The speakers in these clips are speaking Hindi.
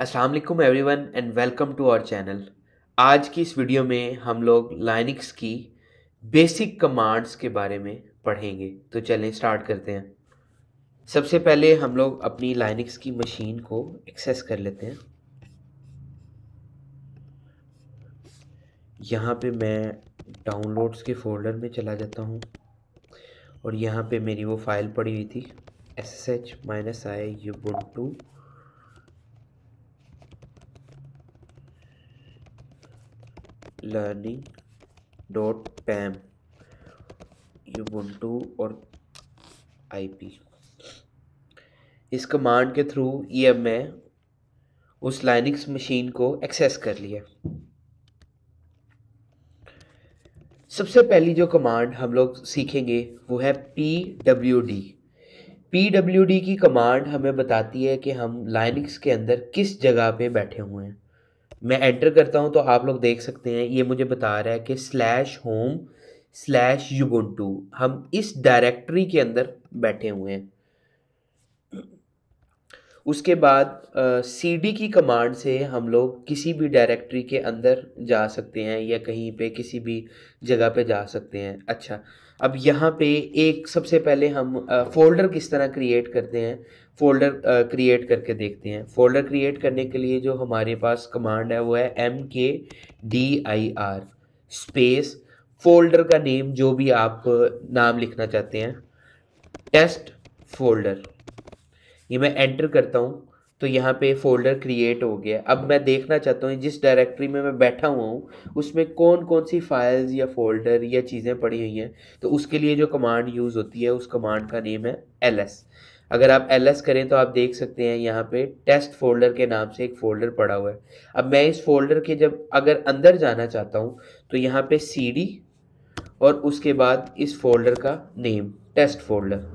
अस्सलाम वालेकुम everyone and welcome to our channel आज की इस वीडियो में हम लोग लाइनिक्स की बेसिक कमांड्स के बारे में पढ़ेंगे तो चलें स्टार्ट करते हैं सबसे पहले हम लोग अपनी लाइनिक्स की मशीन को एक्सेस कर लेते हैं यहाँ पे मैं डाउनलोड्स के फोल्डर में चला जाता हूँ और यहाँ पे मेरी वो फ़ाइल पड़ी हुई थी S S H minus I U to learning dot pem U और आईपी इस कमांड के थ्रू ये मैं उस लाइनिक्स मशीन को एक्सेस कर लिया सबसे पहली जो कमांड हम लोग सीखेंगे वो है P W D P W D की कमांड हमें बताती है कि हम लाइनिक्स के अंदर किस जगह पे बैठे हुए हैं मैं एंटर करता हूँ तो आप लोग देख सकते हैं ये मुझे बता रहा है कि स्लैश होम स्लैश यूबुंटू हम इस डायरेक्टरी के अंदर बैठे हुए हैं उसके बाद सी डी की कमांड से हम लोग किसी भी डायरेक्टरी के अंदर जा सकते हैं या कहीं पे किसी भी जगह पे जा सकते हैं अच्छा अब यहाँ पे एक सबसे पहले हम फोल्डर किस तरह क्रिएट करते हैं फोल्डर क्रिएट करके देखते हैं फोल्डर क्रिएट करने के लिए जो हमारे पास कमांड है वो है M K D I R space folder का नेम जो भी आप नाम लिखना चाहते हैं टेस्ट फोल्डर ये मैं एंटर करता हूँ तो यहाँ पे फ़ोल्डर क्रिएट हो गया अब मैं देखना चाहता हूँ जिस डायरेक्टरी में मैं बैठा हुआ हूँ उसमें कौन कौन सी फाइल्स या फोल्डर या चीज़ें पड़ी हुई हैं तो उसके लिए जो कमांड यूज़ होती है उस कमांड का नेम है एल अगर आप एल करें तो आप देख सकते हैं यहाँ पे टेस्ट फोल्डर के नाम से एक फ़ोल्डर पड़ा हुआ है अब मैं इस फोल्डर के जब अगर अंदर जाना चाहता हूँ तो यहाँ पे सी और उसके बाद इस फोल्डर का नेम टेस्ट फोल्डर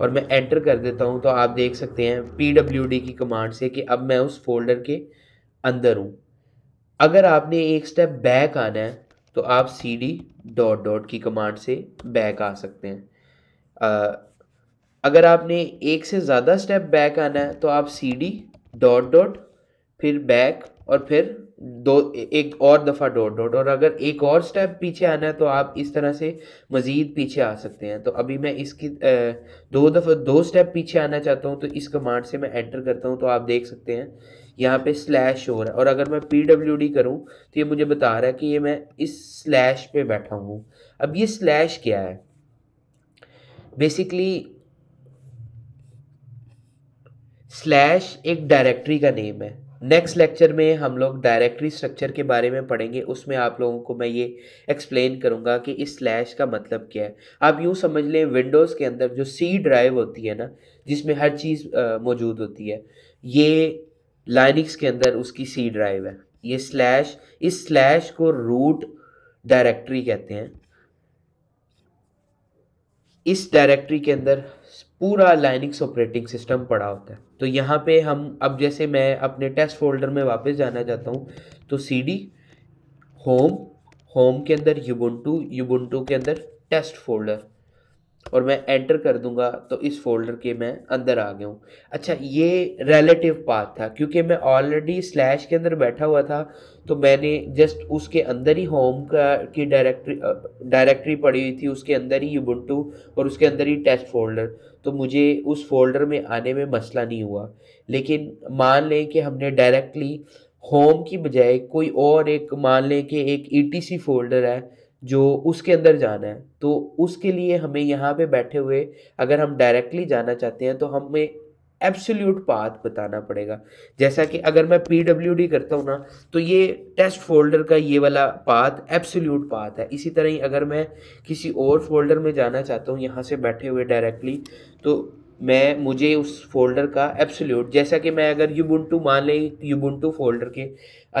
और मैं एंटर कर देता हूँ तो आप देख सकते हैं पी डब्ल्यू डी की कमांड से कि अब मैं उस फोल्डर के अंदर हूँ अगर आपने एक स्टेप बैक आना है तो आप सी डी डॉट डॉट की कमांड से बैक आ सकते हैं आ, अगर आपने एक से ज़्यादा स्टेप बैक आना है तो आप सी डी डॉट डॉट फिर बैक और फिर दो एक और दफ़ा डॉट डॉट और अगर एक और स्टेप पीछे आना है तो आप इस तरह से मज़ीद पीछे आ सकते हैं तो अभी मैं इसकी दो दफ़ा दो स्टेप पीछे आना चाहता हूँ तो इस कमांड से मैं एंटर करता हूँ तो आप देख सकते हैं यहाँ पे स्लैश हो रहा है और अगर मैं पी डब्ल्यू डी करूँ तो ये मुझे बता रहा है कि ये मैं इस स्लैश पे बैठा हूँ अब ये स्लैश क्या है बेसिकली स्लैश एक डायरेक्टरी का नेम है नेक्स्ट लेक्चर में हम लोग डायरेक्टरी स्ट्रक्चर के बारे में पढ़ेंगे उसमें आप लोगों को मैं ये एक्सप्लेन करूँगा कि इस स्लैश का मतलब क्या है आप यूँ समझ लें विंडोज़ के अंदर जो सी ड्राइव होती है ना जिसमें हर चीज़ मौजूद होती है ये लाइनिक्स के अंदर उसकी सी ड्राइव है ये स्लैश इस स्लैश को रूट डायरेक्टरी कहते हैं इस डायरेक्टरी के अंदर पूरा लाइनिक्स ऑपरेटिंग सिस्टम पड़ा होता है तो यहाँ पे हम अब जैसे मैं अपने टेस्ट फोल्डर में वापस जाना चाहता हूँ तो सी डी होम होम के अंदर यूबुंटू यूबुंटू के अंदर टेस्ट फोल्डर और मैं एंटर कर दूंगा तो इस फोल्डर के मैं अंदर आ गया हूँ अच्छा ये रिलेटिव पाथ था क्योंकि मैं ऑलरेडी स्लैश के अंदर बैठा हुआ था तो मैंने जस्ट उसके अंदर ही होम का की डायरेक्टरी डायरेक्टरी पड़ी हुई थी उसके अंदर ही उबंटू और उसके अंदर ही टेस्ट फोल्डर तो मुझे उस फोल्डर में आने में मसला नहीं हुआ लेकिन मान लें कि हमने डायरेक्टली होम की बजाय कोई और एक मान लें कि एक ई फोल्डर है जो उसके अंदर जाना है तो उसके लिए हमें यहाँ पे बैठे हुए अगर हम डायरेक्टली जाना चाहते हैं तो हमें एब्सोल्यूट पाथ बताना पड़ेगा जैसा कि अगर मैं पी डब्ल्यू डी करता हूँ ना तो ये टेस्ट फोल्डर का ये वाला पाथ एब्सोल्यूट पाथ है इसी तरह ही अगर मैं किसी और फोल्डर में जाना चाहता हूँ यहाँ से बैठे हुए डायरेक्टली तो मैं मुझे उस फोल्डर का एब्सोल्यूट जैसा कि मैं अगर यूबुंटू मान लें यूबुंटू फोल्डर के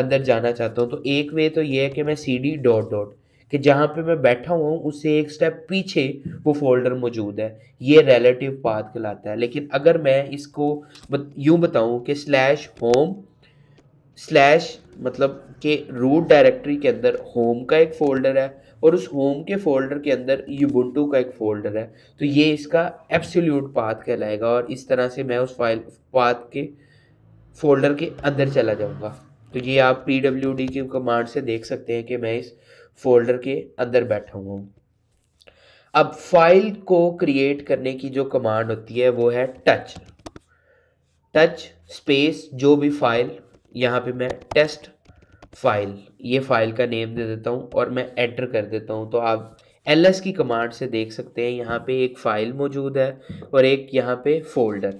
अंदर जाना चाहता हूँ तो एक वे तो ये है कि मैं सी डी डॉट डॉट कि जहाँ पे मैं बैठा हुआ हूँ उससे एक स्टेप पीछे वो फोल्डर मौजूद है ये रिलेटिव पाथ कहलाता है लेकिन अगर मैं इसको बत, यूँ बताऊँ कि स्लैश होम स्लैश मतलब के रूट डायरेक्टरी के अंदर होम का एक फ़ोल्डर है और उस होम के फोल्डर के अंदर यूबुंटू का एक फ़ोल्डर है तो ये इसका एब्सोल्यूट पाथ कहलाएगा और इस तरह से मैं उस फाइल पाथ के फोल्डर के अंदर चला जाऊँगा तो ये आप पी डब्ल्यू डी की कमांड से देख सकते हैं कि मैं इस फोल्डर के अंदर बैठा हुआ हूँ अब फाइल को क्रिएट करने की जो कमांड होती है वो है टच टच स्पेस जो भी फाइल यहाँ पे मैं टेस्ट फाइल ये फाइल का नेम दे देता हूँ और मैं एंटर कर देता हूँ तो आप एल की कमांड से देख सकते हैं यहाँ पे एक फ़ाइल मौजूद है और एक यहाँ पे फोल्डर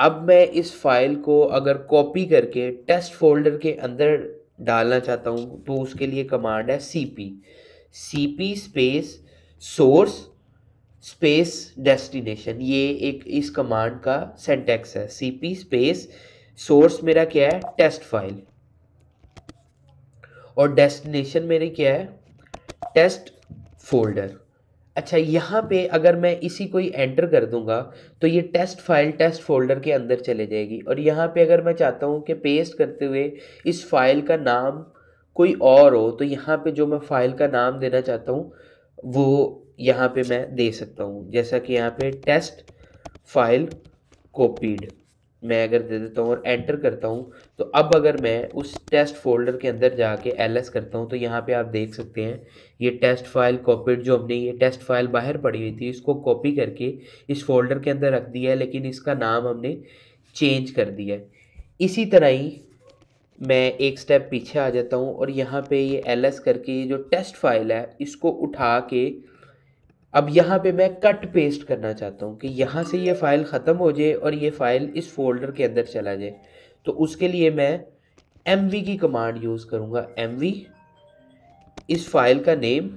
अब मैं इस फाइल को अगर कॉपी करके टेस्ट फोल्डर के अंदर डालना चाहता हूँ तो उसके लिए कमांड है C P C P space source space destination ये एक इस कमांड का सेंटेक्स है सी पी स्पेस सोर्स मेरा क्या है टेस्ट फाइल और डेस्टिनेशन मेरे क्या है टेस्ट फोल्डर अच्छा यहाँ पे अगर मैं इसी को ही एंटर कर दूंगा तो ये टेस्ट फाइल टेस्ट फोल्डर के अंदर चले जाएगी और यहाँ पे अगर मैं चाहता हूँ कि पेस्ट करते हुए इस फाइल का नाम कोई और हो तो यहाँ पे जो मैं फाइल का नाम देना चाहता हूँ वो यहाँ पे मैं दे सकता हूँ जैसा कि यहाँ पे टेस्ट फाइल कॉपीड मैं अगर दे देता हूँ और एंटर करता हूँ तो अब अगर मैं उस टेस्ट फोल्डर के अंदर जाके एल एस करता हूँ तो यहाँ पे आप देख सकते हैं ये टेस्ट फाइल कॉपीड जो हमने ये टेस्ट फाइल बाहर पड़ी हुई थी इसको कॉपी करके इस फोल्डर के अंदर रख दिया है लेकिन इसका नाम हमने चेंज कर दिया है इसी तरह ही मैं एक स्टेप पीछे आ जाता हूँ और यहाँ पर ये एल एस करके ये जो टेस्ट फाइल है इसको उठा के अब यहाँ पे मैं कट पेस्ट करना चाहता हूँ कि यहाँ से ये फ़ाइल ख़त्म हो जाए और ये फ़ाइल इस फोल्डर के अंदर चला जाए तो उसके लिए मैं एम की कमांड यूज़ करूँगा एम इस फाइल का नेम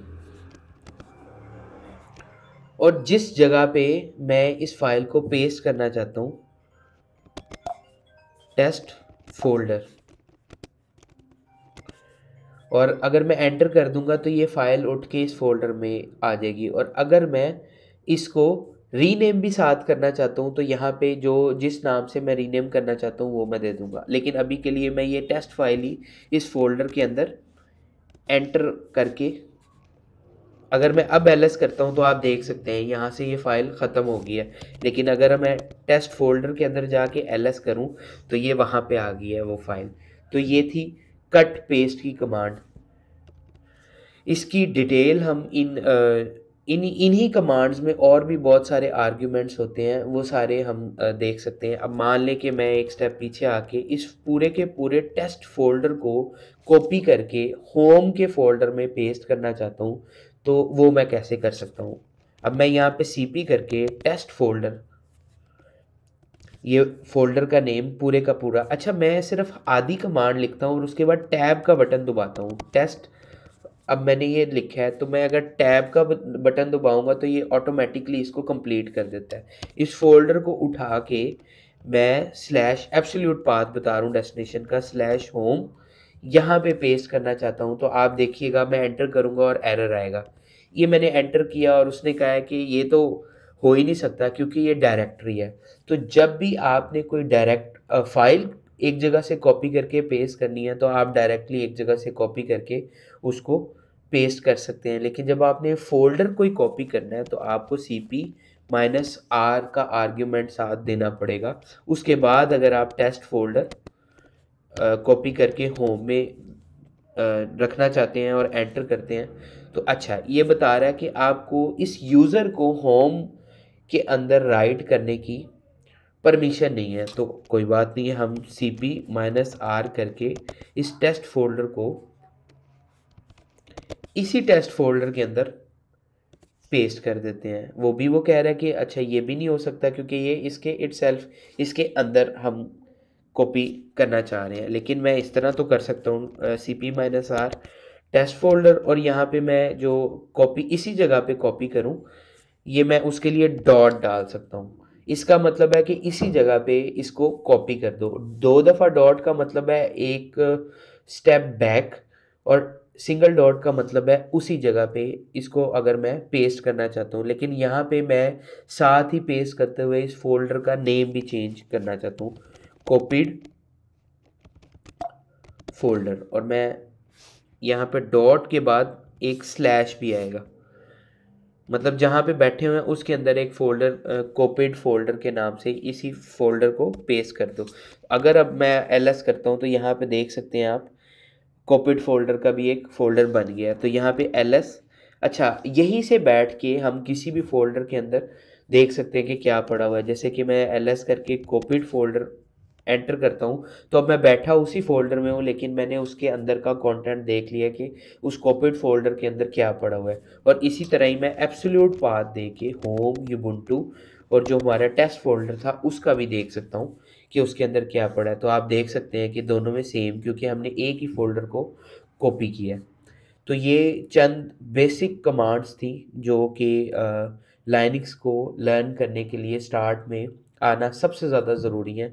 और जिस जगह पे मैं इस फाइल को पेस्ट करना चाहता हूँ टेस्ट फोल्डर और अगर मैं एंटर कर दूंगा तो ये फ़ाइल उठ के इस फोल्डर में आ जाएगी और अगर मैं इसको रीनेम भी साथ करना चाहता हूँ तो यहाँ पे जो जिस नाम से मैं रीनेम करना चाहता हूँ वो मैं दे दूँगा लेकिन अभी के लिए मैं ये टेस्ट फाइल ही इस फोल्डर के अंदर एंटर करके अगर मैं अब एल करता हूँ तो आप देख सकते हैं यहाँ से ये फ़ाइल ख़त्म हो गई है लेकिन अगर मैं टेस्ट फोल्डर के अंदर जाके एल करूँ तो ये वहाँ पर आ गई है वो फ़ाइल तो ये थी कट पेस्ट की कमांड इसकी डिटेल हम इन इन इन्हीं कमांड्स में और भी बहुत सारे आर्ग्यूमेंट्स होते हैं वो सारे हम देख सकते हैं अब मान लें कि मैं एक स्टेप पीछे आके इस पूरे के पूरे टेस्ट फोल्डर को कॉपी करके होम के फोल्डर में पेस्ट करना चाहता हूँ तो वो मैं कैसे कर सकता हूँ अब मैं यहाँ पे सी पी करके टेस्ट फोल्डर ये फोल्डर का नेम पूरे का पूरा अच्छा मैं सिर्फ आधी कमांड लिखता हूँ और उसके बाद टैब का बटन दबाता हूँ टेस्ट अब मैंने ये लिखा है तो मैं अगर टैब का बटन दबाऊंगा तो ये ऑटोमेटिकली इसको कंप्लीट कर देता है इस फोल्डर को उठा के मैं स्लैश एब्सोल्यूट पाथ बता रहा हूँ डेस्टिनेशन का स्लैश होम यहाँ पे पेस्ट करना चाहता हूँ तो आप देखिएगा मैं एंटर करूँगा और एरर आएगा ये मैंने एंटर किया और उसने कहा है कि ये तो हो ही नहीं सकता क्योंकि ये डायरेक्टरी है तो जब भी आपने कोई डायरेक्ट फाइल एक जगह से कॉपी करके पेस्ट करनी है तो आप डायरेक्टली एक जगह से कॉपी करके उसको पेस्ट कर सकते हैं लेकिन जब आपने फोल्डर कोई कॉपी करना है तो आपको सी पी माइनस आर का आर्ग्यूमेंट साथ देना पड़ेगा उसके बाद अगर आप टेस्ट फोल्डर कॉपी करके होम में आ, रखना चाहते हैं और एंटर करते हैं तो अच्छा ये बता रहा है कि आपको इस यूज़र को होम के अंदर राइड करने की परमिशन नहीं है तो कोई बात नहीं है हम सी पी माइनस आर करके इस टेस्ट फोल्डर को इसी टेस्ट फोल्डर के अंदर पेस्ट कर देते हैं वो भी वो कह रहा है कि अच्छा ये भी नहीं हो सकता क्योंकि ये इसके इट इसके अंदर हम कॉपी करना चाह रहे हैं लेकिन मैं इस तरह तो कर सकता हूँ C P minus R test folder और यहाँ पे मैं जो कॉपी इसी जगह पे कॉपी करूँ ये मैं उसके लिए डॉट डाल सकता हूँ इसका मतलब है कि इसी जगह पे इसको कॉपी कर दो दो दफ़ा डॉट का मतलब है एक स्टेप बैक और सिंगल डॉट का मतलब है उसी जगह पे इसको अगर मैं पेस्ट करना चाहता हूँ लेकिन यहाँ पे मैं साथ ही पेस्ट करते हुए इस फोल्डर का नेम भी चेंज करना चाहता हूँ कॉपीड फोल्डर और मैं यहाँ पे डॉट के बाद एक स्लैश भी आएगा मतलब जहाँ पे बैठे हुए हैं उसके अंदर एक फ़ोल्डर कोपिड फोल्डर के नाम से इसी फोल्डर को पेस्ट कर दो अगर अब मैं एल करता हूँ तो यहाँ पे देख सकते हैं आप कॉपीड फोल्डर का भी एक फ़ोल्डर बन गया तो यहाँ पे एल अच्छा यहीं से बैठ के हम किसी भी फोल्डर के अंदर देख सकते हैं कि क्या पड़ा हुआ है जैसे कि मैं एल करके कोपिड फोल्डर एंटर करता हूँ तो अब मैं बैठा उसी फोल्डर में हूँ लेकिन मैंने उसके अंदर का कंटेंट देख लिया कि उस कॉपीड फोल्डर के अंदर क्या पड़ा हुआ है और इसी तरह ही मैं एब्सोल्यूट पाथ दे के होम यूबुंटू और जो हमारा टेस्ट फोल्डर था उसका भी देख सकता हूँ कि उसके अंदर क्या पड़ा है तो आप देख सकते हैं कि दोनों में सेम क्योंकि हमने एक ही फोल्डर को कॉपी किया है तो ये चंद बेसिक कमांड्स थी जो कि लाइनिक्स को लर्न करने के लिए स्टार्ट में आना सबसे ज़्यादा ज़रूरी है